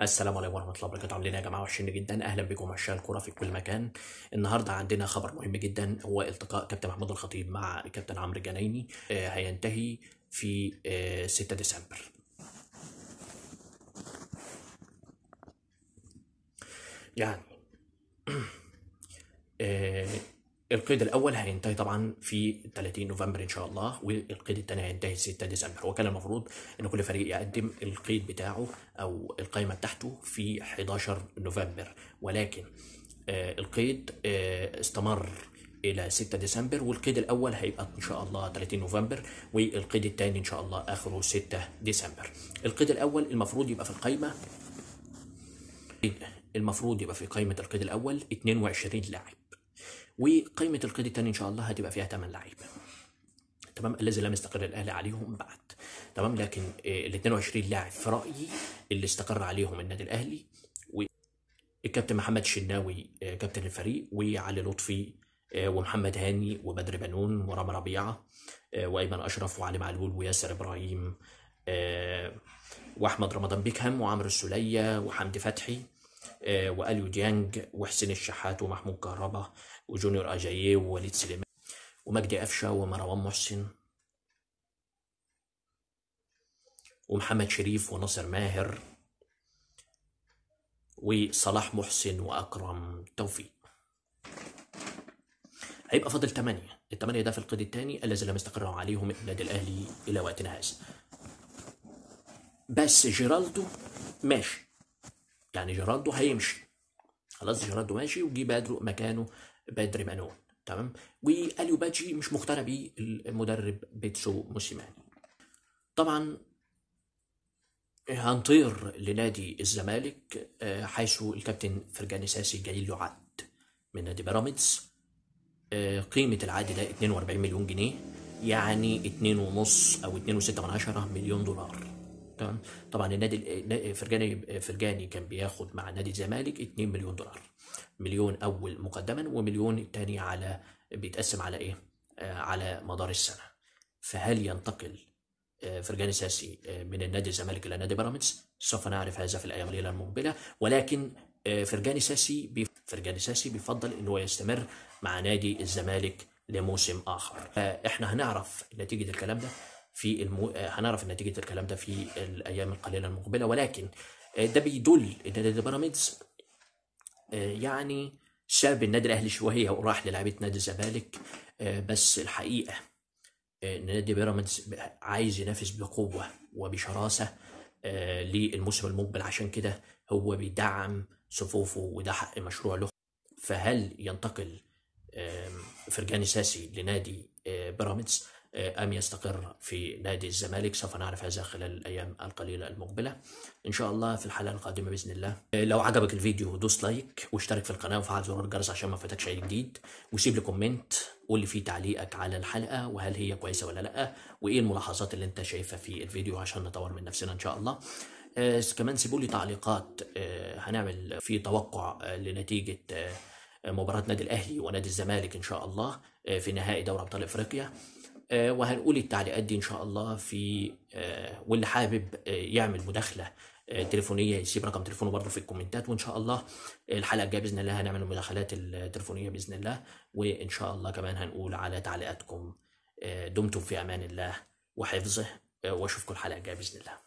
السلام عليكم ورحمه الله وبركاته عاملين ايه يا جماعه وحشين جدا اهلا بكم عشاق الكوره في كل مكان النهارده عندنا خبر مهم جدا هو التقاء كابتن محمود الخطيب مع كابتن عمرو جنايني آه، هينتهي في 6 آه، ديسمبر يعني آه، القيد الاول هينتهي طبعا في 30 نوفمبر ان شاء الله والقيد الثاني هينتهي 6 ديسمبر هو كان المفروض ان كل فريق يقدم القيد بتاعه او القائمه بتاعته في 11 نوفمبر ولكن آه، القيد آه، استمر الى 6 ديسمبر والقيد الاول هيبقى ان شاء الله 30 نوفمبر والقيد الثاني ان شاء الله اخره 6 ديسمبر القيد الاول المفروض يبقى في القائمه المفروض يبقى في قائمه القيد الاول 22 لاعب وقيمه القيد الثاني ان شاء الله هتبقى فيها 8 لعيبه تمام الذي لم يستقر الاهلي عليهم بعد تمام لكن آه، ال 22 لاعب في رايي اللي استقر عليهم النادي الاهلي والكابتن محمد الشناوي آه، كابتن الفريق وعلي لطفي آه، ومحمد هاني وبدر بنون ورامي ربيعه وايمن اشرف وعلي معلول وياسر ابراهيم واحمد رمضان بيكهام وعمرو السوليه وحمدي فتحي آه، واليو ديانج وحسين الشحات ومحمود كهربا وجونيور اجاييه ووليد سليمان ومجدي قفشه ومروان محسن ومحمد شريف وناصر ماهر وصلاح محسن واكرم توفيق هيبقى فاضل 8 الثمانية ده في القيد الثاني الذي لم يستقر عليهم النادي الاهلي الى وقتنا هذا بس جيرالدو ماشي يعني جيراردو هيمشي خلاص جيراردو ماشي وجي بادرو مكانه بادري مانون تمام واليو باتشي مش مقتنع بيه المدرب بيتسو موسيماني طبعا هنطير لنادي الزمالك آه، حيث الكابتن فرجاني ساسي جاي له عقد من نادي بيراميدز آه، قيمة العقد ده 42 مليون جنيه يعني 2.5 أو 2.6 مليون دولار تمام طبعا النادي فرجاني فرجاني كان بياخد مع نادي الزمالك 2 مليون دولار مليون اول مقدما ومليون الثاني على بيتقسم على ايه آه، على مدار السنه فهل ينتقل آه، فرجاني ساسي آه، من النادي الزمالك الى نادي بيراميدز سوف نعرف هذا في الايام القليله المقبله ولكن فرجاني ساسي فرجاني ساسي بيفضل ان هو يستمر مع نادي الزمالك لموسم اخر احنا هنعرف نتيجه الكلام ده في المو... هنعرف نتيجه الكلام ده في الايام القليله المقبله ولكن آه، ده بيدل ان بيراميدز آه، يعني ساب النادي الاهلي شويه وراح للعيبه نادي الزمالك آه، بس الحقيقه ان نادي بيراميدز عايز ينافس بقوه وبشراسه للموسم المقبل عشان كده هو بيدعم صفوفه وده حق مشروع له فهل ينتقل فرجاني ساسي لنادي بيراميدز آه، أم يستقر في نادي الزمالك سوف نعرف هذا خلال الأيام القليلة المقبلة إن شاء الله في الحلقة القادمة بإذن الله آه، لو عجبك الفيديو دوس لايك واشترك في القناة وفعل زر الجرس عشان ما فاتكش أي جديد وسيب لي كومنت قول لي فيه تعليقك على الحلقة وهل هي كويسة ولا لأ وإيه الملاحظات اللي أنت شايفها في الفيديو عشان نطور من نفسنا إن شاء الله آه كمان سيبوا لي تعليقات آه هنعمل في توقع آه لنتيجة آه، مباراة نادي الأهلي ونادي الزمالك إن شاء الله في نهائي دوري أبطال إفريقيا آه، وهنقول التعليقات دي ان شاء الله في آه، واللي حابب آه، يعمل مداخله تليفونيه يسيب رقم تليفونه برضه في الكومنتات وان شاء الله الحلقه الجايه باذن الله هنعمل المداخلات التليفونيه باذن الله وان شاء الله كمان هنقول على تعليقاتكم دمتم في امان الله وحفظه واشوفكم الحلقه الجايه باذن الله